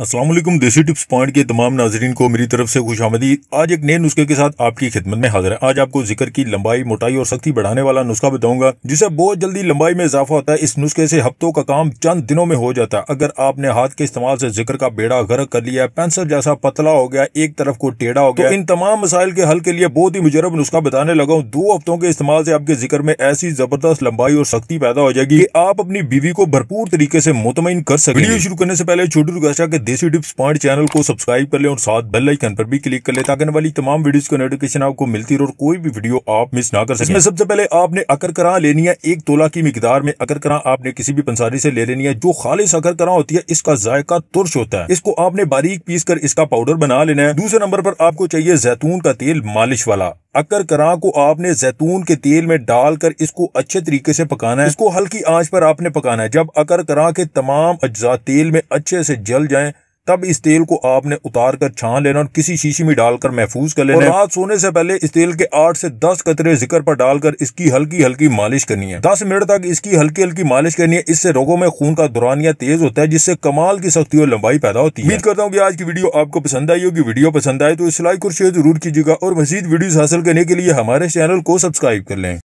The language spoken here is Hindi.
असलम देसी टिप्स पॉइंट के तमाम नाजरन को मेरी तरफ से खुश आमदी आज एक नए नुस्खे के साथ आपकी खिदमत में हाजिर है आज आपको जिक्र की लंबाई मोटाई और सख्ती बढ़ाने वाला नुस्खा बताऊंगा जिसे बहुत जल्दी लंबाई में इजाफा होता है इस नुस्खे से हफ्तों का काम चंद दिनों में हो जाता है अगर आपने हाथ के इस्तेमाल से जिक्र का बेड़ा गर्क कर लिया पेंसिल जैसा पतला हो गया एक तरफ को टेढ़ा हो गया तो इन तमाम मसाइल के हल के लिए बहुत ही मुजरब नुस्खा बताने लगा हूँ दो हफ्तों के इस्तेमाल से आपके जिक्र में ऐसी जबरदस्त लंबाई और सख्ती पैदा हो जाएगी आप अपनी बीवी को भरपूर तरीके से मुतमिन कर सकते वीडियो शुरू करने से पहले छोटू के देसी टिप्स पॉइंट चैनल को सब्सक्राइब कर ले और साथ बेल आइकन पर भी क्लिक कर ले ताकि वाली तमाम वीडियोस की नोटिफिकेशन आपको मिलती रहे और कोई भी वीडियो आप मिस ना कर सकें इसमें सबसे पहले आपने अकर करा लेनी है एक तोला की मकदार में अकर करा आपने किसी भी पंसारी से ले लेनी है जो खालिश अकर करा होती है इसका जायका तुरश होता है इसको आपने बारीक पीस कर इसका पाउडर बना लेना है दूसरे नंबर पर आपको चाहिए जैतून का तेल मालिश वाला अकर करा को आपने जैतून के तेल में डालकर इसको अच्छे तरीके से पकाना है इसको हल्की आंच पर आपने पकाना है जब अकर करा के तमाम अज्जा तेल में अच्छे से जल जाए तब इस तेल को आपने उतार कर छान लेना और किसी शीशी में डालकर महफूज कर लेना रात सोने से पहले इस तेल के आठ से दस कतरे जिक्र पर डालकर इसकी हल्की हल्की मालिश करनी है दस मिनट तक इसकी हल्की हल्की मालिश करनी है इससे रोगों में खून का दुरानिया तेज होता है जिससे कमाल की सख्ती और लंबाई पैदा होती है उम्मीद करता हूँ की आज की वीडियो आपको पसंद आई होगी वीडियो पसंद आए तो इस लाइक और शेयर जरूर कीजिएगा और मजीद वीडियो हासिल करने के लिए हमारे चैनल को सब्सक्राइब कर लें